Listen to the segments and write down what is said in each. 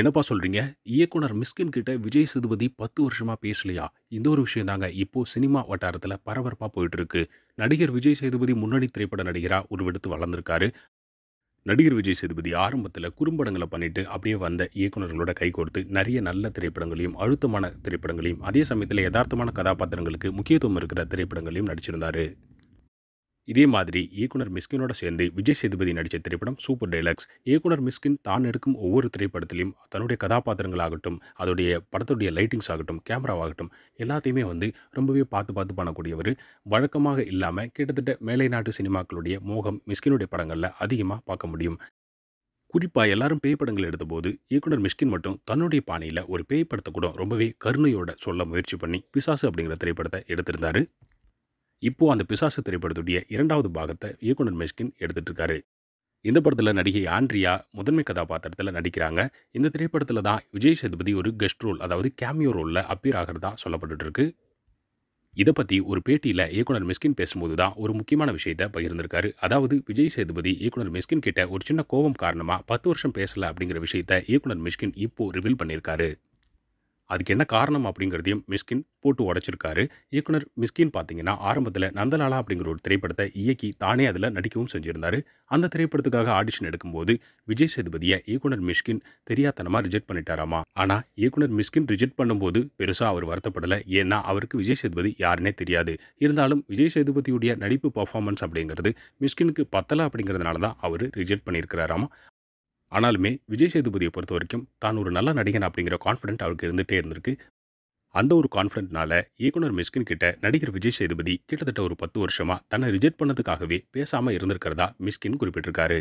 என்னப்பா சொல்கிறீங்க இயக்குனர் மிஸ்கின் கிட்ட விஜய் சேதுபதி பத்து வருஷமாக பேசலையா இந்த ஒரு விஷயம் தாங்க இப்போது சினிமா வட்டாரத்தில் பரபரப்பாக போயிட்டுருக்கு நடிகர் விஜய் சேதுபதி முன்னணி திரைப்பட நடிகராக உருவெடுத்து வளர்ந்துருக்காரு நடிகர் விஜய் சேதுபதி ஆரம்பத்தில் குறும்படங்களை பண்ணிட்டு அப்படியே வந்த இயக்குநர்களோட கைகோர்த்து நிறைய நல்ல திரைப்படங்களையும் அழுத்தமான திரைப்படங்களையும் அதே சமயத்தில் யதார்த்தமான கதாபாத்திரங்களுக்கு முக்கியத்துவம் இருக்கிற திரைப்படங்களையும் நடிச்சிருந்தாரு இதே மாதிரி இயக்குனர் மிஸ்கினோட சேர்ந்து விஜய் சேதுபதி நடித்த திரைப்படம் சூப்பர் டைலாக்ஸ் இயக்குனர் மிஸ்கின் தான் எடுக்கும் ஒவ்வொரு திரைப்படத்திலையும் தன்னுடைய கதாபாத்திரங்களாகட்டும் அதோடைய படத்துடைய லைட்டிங்ஸ் ஆகட்டும் கேமராவாகட்டும் எல்லாத்தையுமே வந்து ரொம்பவே பார்த்து பார்த்து பண்ணக்கூடியவர் வழக்கமாக இல்லாமல் கிட்டத்தட்ட மேலை நாட்டு சினிமாக்களுடைய மோகம் மிஸ்கினுடைய படங்களில் அதிகமாக பார்க்க முடியும் குறிப்பாக எல்லாரும் பேய் படங்கள் எடுத்தபோது இயக்குனர் மிஷ்கின் மட்டும் தன்னுடைய பாணியில் ஒரு பேய் படத்தை கூட ரொம்பவே கருணையோட சொல்ல முயற்சி பண்ணி பிசாசு அப்படிங்கிற திரைப்படத்தை எடுத்திருந்தாரு இப்போது அந்த பிசாசு திரைப்படத்துடைய இரண்டாவது பாகத்தை இயக்குனர் மெஷ்கின் எடுத்துகிட்டு இருக்காரு இந்த படத்தில் நடிகை ஆண்ட்ரியா முதன்மை கதாபாத்திரத்தில் நடிக்கிறாங்க இந்த திரைப்படத்தில் தான் விஜய் சேதுபதி ஒரு கெஸ்ட் ரோல் அதாவது கேமியோ ரோலில் அப்பீர் ஆகிறதா சொல்லப்பட்டு இருக்கு இதை பற்றி ஒரு பேட்டியில் இயக்குனர் மிஸ்கின் பேசும்போது தான் ஒரு முக்கியமான விஷயத்தை பகிர்ந்திருக்காரு அதாவது விஜய் சேதுபதி இயக்குனர் மிஸ்கின் கிட்ட ஒரு சின்ன கோபம் காரணமாக பத்து வருஷம் பேசலை அப்படிங்கிற விஷயத்த இயக்குனர் மிஷ்கின் இப்போ ரிவீல் பண்ணியிருக்காரு அதுக்கு என்ன காரணம் அப்படிங்கிறதையும் மிஸ்கின் போட்டு உடச்சிருக்காரு இயக்குனர் மிஸ்கின் பார்த்தீங்கன்னா ஆரம்பத்தில் நந்தலாலா அப்படிங்கிற ஒரு திரைப்படத்தை இயக்கி தானே அதில் நடிக்கவும் செஞ்சுருந்தாரு அந்த திரைப்படத்துக்காக ஆடிஷன் எடுக்கும்போது விஜய் சேதுபதியை இயக்குனர் மிஷ்கின் தெரியாதனமாக ரிஜெக்ட் பண்ணிட்டாராமா ஆனால் இயக்குனர் மிஸ்கின் ரிஜெக்ட் பண்ணும்போது பெருசாக அவர் வருத்தப்படலை ஏன்னா அவருக்கு விஜய் சேதுபதி யாருன்னே தெரியாது இருந்தாலும் விஜய் சேதுபதியுடைய நடிப்பு பர்ஃபார்மன்ஸ் அப்படிங்கிறது மிஸ்கினுக்கு பத்தலை அப்படிங்கிறதுனால தான் அவர் ரிஜெக்ட் பண்ணியிருக்கிறாராமா ஆனாலுமே விஜய் சேதுபதியை பொறுத்த வரைக்கும் தான் ஒரு நல்ல நடிகன் அப்படிங்கிற கான்ஃபிடென்ட் அவருக்கு இருந்துகிட்டே இருந்திருக்கு அந்த ஒரு கான்ஃபிடென்ட்னால இயக்குனர் மிஸ்கின் கிட்ட நடிகர் விஜய் சேதுபதி கிட்டத்தட்ட ஒரு பத்து வருஷமாக தன்னை ரிஜெக்ட் பண்ணதுக்காகவே பேசாமல் இருந்திருக்கிறதா மிஸ்கின் குறிப்பிட்டிருக்காரு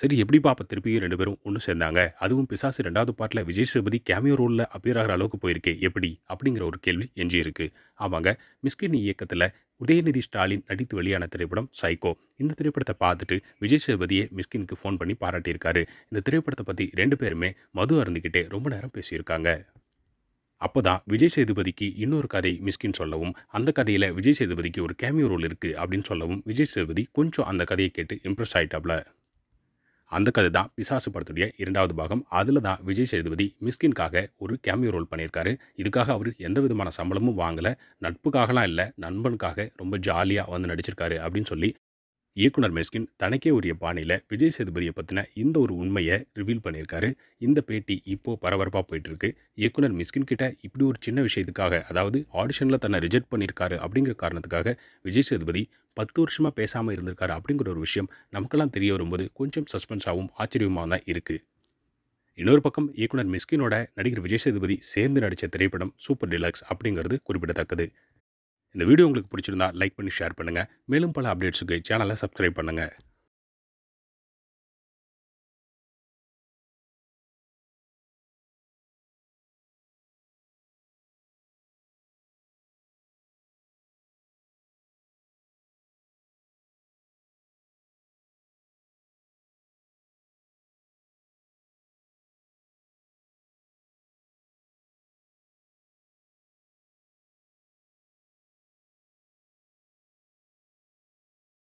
சரி எப்படி பாப்பா திருப்பியும் ரெண்டு பேரும் ஒன்று சேர்ந்தாங்க அதுவும் பிசாசு ரெண்டாவது பாட்டில் விஜய் சேதுபதி கேமியோ ரோலில் அப்பியர் ஆகிற அளவுக்கு போயிருக்கே எப்படி அப்படிங்கிற ஒரு கேள்வி எஞ்சியிருக்கு ஆமாங்க மிஸ்கின் இயக்கத்தில் உதயநிதி ஸ்டாலின் நடித்து வெளியான திரைப்படம் சைக்கோ இந்த திரைப்படத்தை பார்த்துட்டு விஜய் சேதுபதியை மிஸ்கினுக்கு ஃபோன் பண்ணி பாராட்டியிருக்காரு இந்த திரைப்படத்தை பற்றி ரெண்டு பேருமே மது அருந்துக்கிட்டே ரொம்ப நேரம் பேசியிருக்காங்க அப்போ தான் விஜய் சேதுபதிக்கு இன்னொரு கதை மிஸ்கின் சொல்லவும் அந்த கதையில் விஜய் சேதுபதிக்கு ஒரு கேமியோ ரோல் இருக்குது அப்படின்னு சொல்லவும் விஜய் சேதுபதி கொஞ்சம் அந்த கதையை கேட்டு இம்ப்ரெஸ் ஆகிட்டாப்ல அந்த கதை தான் பிசாசு படத்துடைய இரண்டாவது பாகம் அதில் தான் விஜய் சேதுபதி மிஸ்கின்காக ஒரு கேமியோ ரோல் பண்ணியிருக்காரு இதுக்காக அவர் எந்த விதமான சம்பளமும் வாங்கலை நட்புக்காகலாம் இல்லை நண்பனுக்காக ரொம்ப ஜாலியாக வந்து நடிச்சிருக்காரு அப்படின்னு சொல்லி இயக்குனர் மெஸ்கின் தனக்கே உரிய பாணியில் விஜய் சேதுபதியை பற்றின இந்த ஒரு உண்மையை ரிவீல் பண்ணியிருக்காரு இந்த பேட்டி இப்போ பரபரப்பாக போயிட்டுருக்கு இயக்குனர் மிஸ்கின் கிட்ட இப்படி ஒரு சின்ன விஷயத்துக்காக அதாவது ஆடிஷனில் தன்னை ரிஜெக்ட் பண்ணியிருக்காரு அப்படிங்கிற காரணத்துக்காக விஜய் சேதுபதி பத்து வருஷமாக பேசாமல் இருந்திருக்காரு அப்படிங்கிற ஒரு விஷயம் நமக்கெல்லாம் தெரிய வரும்போது கொஞ்சம் சஸ்பென்ஸாகவும் ஆச்சரியமாக தான் இருக்குது இன்னொரு பக்கம் இயக்குனர் மிஸ்கினோட நடிகர் விஜய் சேதுபதி சேர்ந்து நடித்த திரைப்படம் சூப்பர் டிலக்ஸ் அப்படிங்கிறது குறிப்பிடத்தக்கது இந்த வீடியோ உங்களுக்கு பிடிச்சிருந்தா லைக் பண்ணி ஷேர் பண்ணுங்கள் மேலும் பல அப்டேட்ஸுக்கு சேனலை சப்ஸ்கிரைப் பண்ணுங்கள்